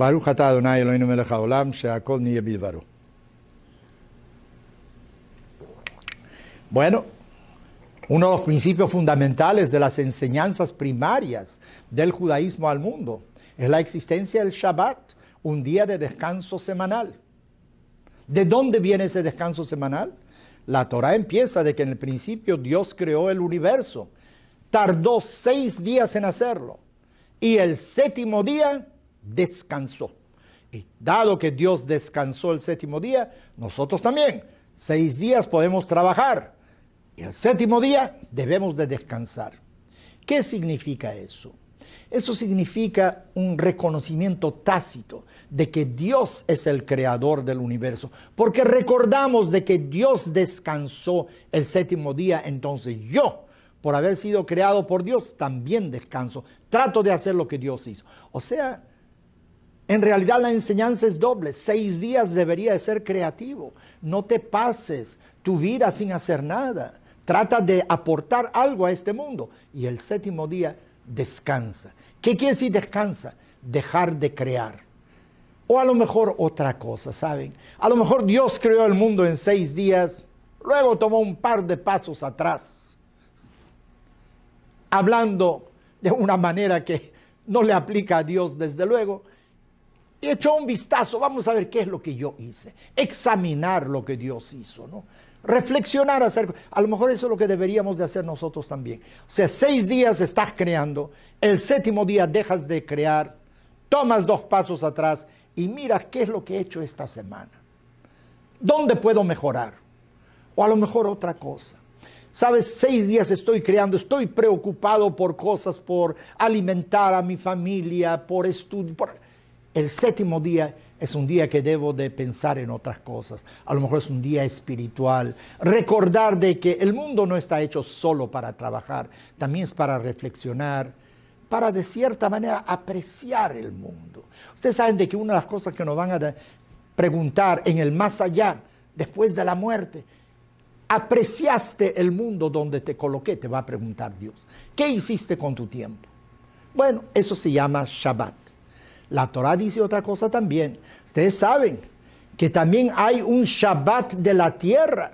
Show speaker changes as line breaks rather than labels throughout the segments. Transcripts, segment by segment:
Baruch Bueno, uno de los principios fundamentales de las enseñanzas primarias del judaísmo al mundo es la existencia del Shabbat, un día de descanso semanal. ¿De dónde viene ese descanso semanal? La Torah empieza de que en el principio Dios creó el universo. Tardó seis días en hacerlo. Y el séptimo día descansó. Y dado que Dios descansó el séptimo día, nosotros también, seis días podemos trabajar y el séptimo día debemos de descansar. ¿Qué significa eso? Eso significa un reconocimiento tácito de que Dios es el creador del universo, porque recordamos de que Dios descansó el séptimo día, entonces yo, por haber sido creado por Dios, también descanso, trato de hacer lo que Dios hizo. O sea, en realidad la enseñanza es doble. Seis días debería ser creativo. No te pases tu vida sin hacer nada. Trata de aportar algo a este mundo. Y el séptimo día descansa. ¿Qué quiere decir descansa? Dejar de crear. O a lo mejor otra cosa, ¿saben? A lo mejor Dios creó el mundo en seis días, luego tomó un par de pasos atrás, hablando de una manera que no le aplica a Dios, desde luego, y hecho un vistazo, vamos a ver qué es lo que yo hice, examinar lo que Dios hizo, ¿no? Reflexionar acerca, a lo mejor eso es lo que deberíamos de hacer nosotros también. O sea, seis días estás creando, el séptimo día dejas de crear, tomas dos pasos atrás y miras qué es lo que he hecho esta semana. ¿Dónde puedo mejorar? O a lo mejor otra cosa. Sabes, seis días estoy creando, estoy preocupado por cosas, por alimentar a mi familia, por estudiar. Por el séptimo día es un día que debo de pensar en otras cosas. A lo mejor es un día espiritual. Recordar de que el mundo no está hecho solo para trabajar, también es para reflexionar, para de cierta manera apreciar el mundo. Ustedes saben de que una de las cosas que nos van a preguntar en el más allá, después de la muerte, apreciaste el mundo donde te coloqué, te va a preguntar Dios. ¿Qué hiciste con tu tiempo? Bueno, eso se llama Shabbat. La Torah dice otra cosa también. Ustedes saben que también hay un Shabbat de la tierra.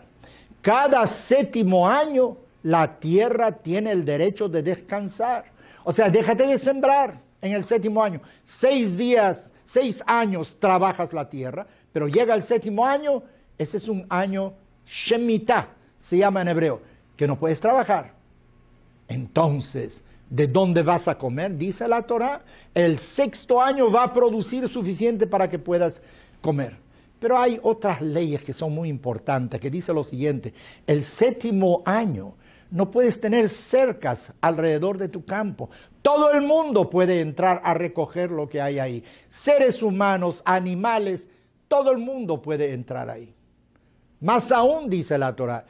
Cada séptimo año la tierra tiene el derecho de descansar. O sea, déjate de sembrar en el séptimo año. Seis días, seis años trabajas la tierra, pero llega el séptimo año, ese es un año Shemitah, se llama en hebreo, que no puedes trabajar. Entonces, ¿De dónde vas a comer? Dice la Torah. El sexto año va a producir suficiente para que puedas comer. Pero hay otras leyes que son muy importantes, que dice lo siguiente. El séptimo año no puedes tener cercas alrededor de tu campo. Todo el mundo puede entrar a recoger lo que hay ahí. Seres humanos, animales, todo el mundo puede entrar ahí. Más aún, dice la Torah,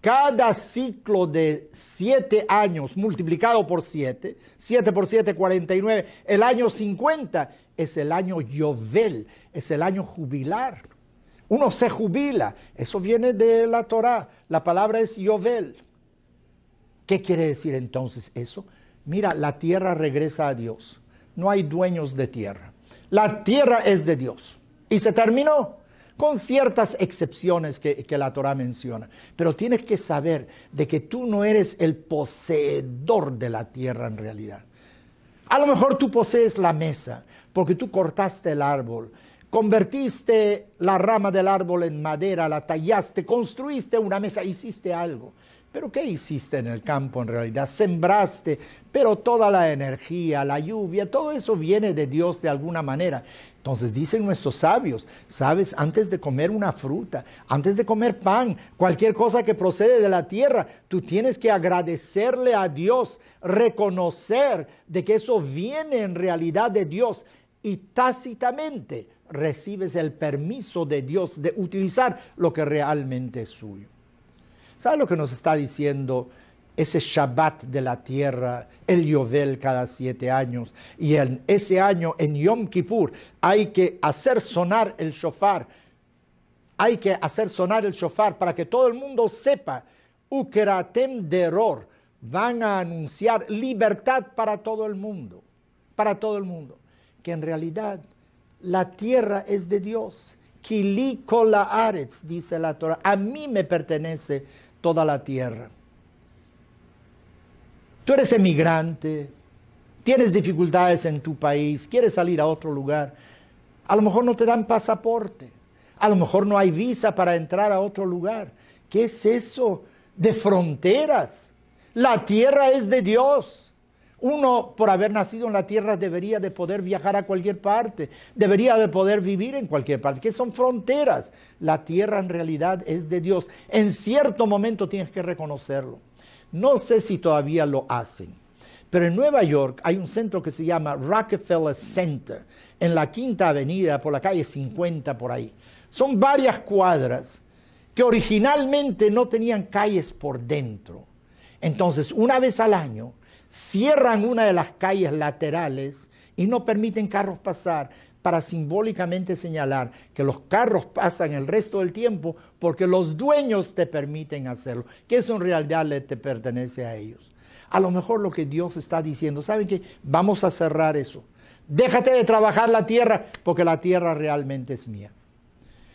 cada ciclo de siete años multiplicado por siete, siete por siete, nueve, el año 50 es el año yovel, es el año jubilar. Uno se jubila, eso viene de la Torá, la palabra es yovel. ¿Qué quiere decir entonces eso? Mira, la tierra regresa a Dios, no hay dueños de tierra. La tierra es de Dios. Y se terminó con ciertas excepciones que, la Torah menciona. Pero tienes que saber de que tú no eres el poseedor de la tierra en realidad. A lo mejor tú posees la mesa porque tú cortaste el árbol, convertiste la rama del árbol en madera, la tallaste, construiste una mesa, hiciste algo. Pero ¿qué hiciste en el campo en realidad? Sembraste, pero toda la energía, la lluvia, todo eso viene de Dios de alguna manera. Entonces dicen nuestros sabios, sabes, antes de comer una fruta, antes de comer pan, cualquier cosa que procede de la tierra, tú tienes que agradecerle a Dios, reconocer de que eso viene en realidad de Dios y tácitamente recibes el permiso de Dios de utilizar lo que realmente es suyo. ¿Sabe lo que nos está diciendo ese Shabbat de la tierra, el Yovel cada siete años? Y en ese año, en Yom Kippur, hay que hacer sonar el shofar. Hay que hacer sonar el shofar para que todo el mundo sepa, Ukeratem de error, van a anunciar libertad para todo el mundo, para todo el mundo. Que en realidad la tierra es de Dios. Kili dice la Torah, a mí me pertenece toda la tierra. Tú eres emigrante, tienes dificultades en tu país, quieres salir a otro lugar, a lo mejor no te dan pasaporte, a lo mejor no hay visa para entrar a otro lugar. ¿Qué es eso de fronteras? La tierra es de Dios. Uno, por haber nacido en la tierra, debería de poder viajar a cualquier parte, debería de poder vivir en cualquier parte. ...que son fronteras? La tierra en realidad es de Dios. En cierto momento tienes que reconocerlo. No sé si todavía lo hacen, pero en Nueva York hay un centro que se llama Rockefeller Center, en la Quinta Avenida, por la calle 50, por ahí. Son varias cuadras que originalmente no tenían calles por dentro. Entonces, una vez al año, cierran una de las calles laterales y no permiten carros pasar para simbólicamente señalar que los carros pasan el resto del tiempo porque los dueños te permiten hacerlo, que eso en realidad le te pertenece a ellos. A lo mejor lo que Dios está diciendo, ¿saben qué? Vamos a cerrar eso. Déjate de trabajar la tierra porque la tierra realmente es mía.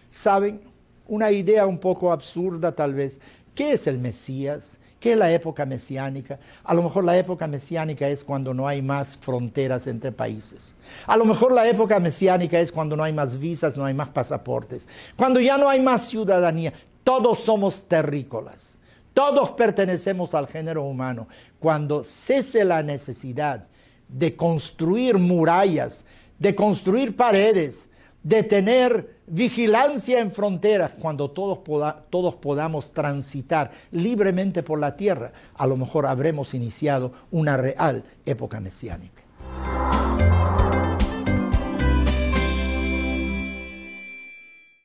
¿Saben? Una idea un poco absurda tal vez. ¿Qué es el Mesías? ¿Qué la época mesiánica? A lo mejor la época mesiánica es cuando no hay más fronteras entre países. A lo mejor la época mesiánica es cuando no hay más visas, no hay más pasaportes. Cuando ya no hay más ciudadanía. Todos somos terrícolas. Todos pertenecemos al género humano. Cuando cese la necesidad de construir murallas, de construir paredes, de tener vigilancia en fronteras cuando todos, todos podamos transitar libremente por la tierra, a lo mejor habremos iniciado una real época mesiánica.